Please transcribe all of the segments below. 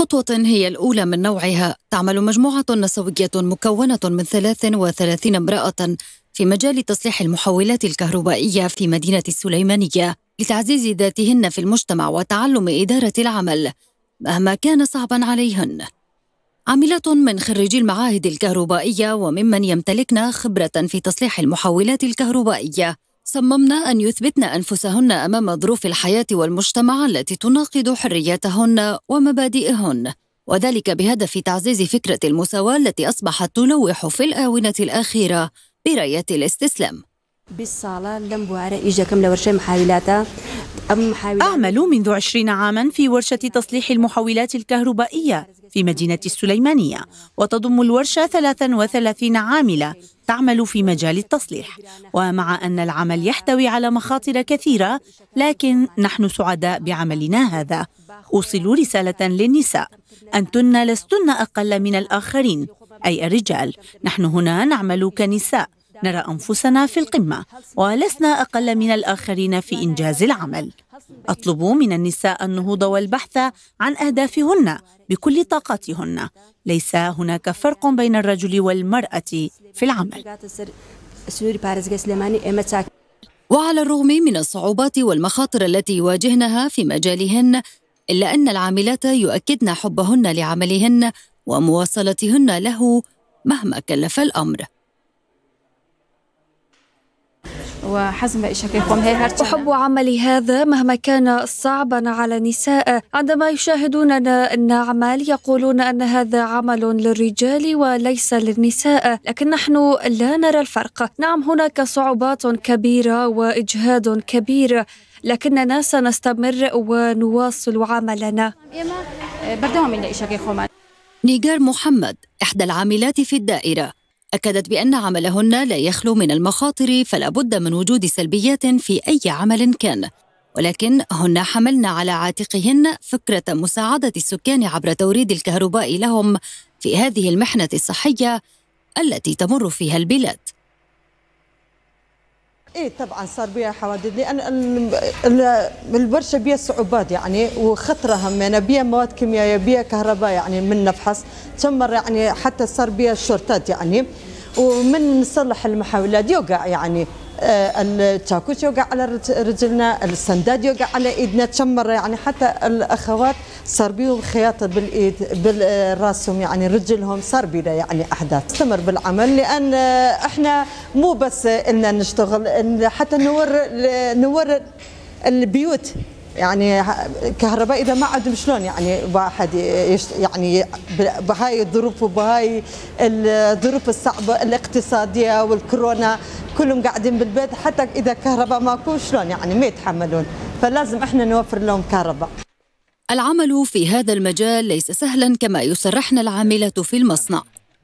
خطوة هي الأولى من نوعها تعمل مجموعة نسوية مكونة من 33 امرأة في مجال تصليح المحولات الكهربائية في مدينة السليمانية لتعزيز ذاتهن في المجتمع وتعلم إدارة العمل مهما كان صعبا عليهن عاملات من خريجي المعاهد الكهربائية وممن يمتلكن خبرة في تصليح المحولات الكهربائية صممنا أن يثبتن أنفسهن أمام ظروف الحياة والمجتمع التي تناقض حرياتهن ومبادئهن وذلك بهدف تعزيز فكرة المساواة التي أصبحت تلوح في الآونة الأخيرة برايات الاستسلام بالصالة لم بوعرة إجا كم لورشة محاولاتها أعمل منذ عشرين عاما في ورشة تصليح المحولات الكهربائية في مدينة السليمانية وتضم الورشة 33 عاملة تعمل في مجال التصليح ومع أن العمل يحتوي على مخاطر كثيرة لكن نحن سعداء بعملنا هذا أوصل رسالة للنساء أنتن لستن أقل من الآخرين أي الرجال نحن هنا نعمل كنساء نرى أنفسنا في القمة ولسنا أقل من الآخرين في إنجاز العمل أطلب من النساء النهوض والبحث عن أهدافهن بكل طاقتهن ليس هناك فرق بين الرجل والمرأة في العمل وعلى الرغم من الصعوبات والمخاطر التي يواجهنها في مجالهن إلا أن العاملات يؤكدن حبهن لعملهن ومواصلتهن له مهما كلف الأمر وحزم إشكالكم هي أحب عملي هذا مهما كان صعبا على النساء عندما يشاهدوننا نعمل يقولون أن هذا عمل للرجال وليس للنساء لكن نحن لا نرى الفرق نعم هناك صعوبات كبيرة وإجهاد كبير لكننا سنستمر ونواصل عملنا نيجار محمد إحدى العاملات في الدائرة أكدت بأن عملهن لا يخلو من المخاطر فلا بد من وجود سلبيات في أي عمل كان ولكن هن حملن على عاتقهن فكرة مساعدة السكان عبر توريد الكهرباء لهم في هذه المحنة الصحية التي تمر فيها البلاد ايه طبعا صار بيها حوادث لان البرشه بيها صعوبات يعني وخطره همينه بيها مواد كيميائيه بيها كهرباء يعني من نفحص ثم يعني حتى صار بيها شرطات يعني ومن نصلح المحاولات يوقع يعني آه، التاكوت يوقع على رجلنا السنداد يوقع على ايدنا تشمر يعني حتى الاخوات صار بيهم خياطة بالايد بالراسهم يعني رجلهم صار بنا يعني احداث استمر بالعمل لان آه، احنا مو بس اننا نشتغل حتى نور نور البيوت يعني كهرباء اذا ما عندهم شلون يعني واحد يعني بهاي الظروف وبهاي الظروف الصعبه الاقتصاديه والكورونا كلهم قاعدين بالبيت حتى اذا كهرباء ماكو شلون يعني ما يتحملون فلازم احنا نوفر لهم كهرباء العمل في هذا المجال ليس سهلا كما يصرحنا العاملات في المصنع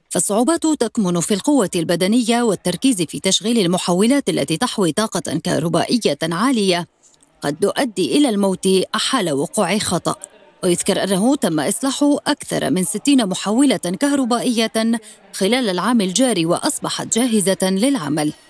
فالصعوبات تكمن في القوة البدنية والتركيز في تشغيل المحولات التي تحوي طاقة كهربائية عالية قد تؤدي إلى الموت حال وقوع خطأ ويذكر أنه تم إصلاح أكثر من 60 محولة كهربائية خلال العام الجاري وأصبحت جاهزة للعمل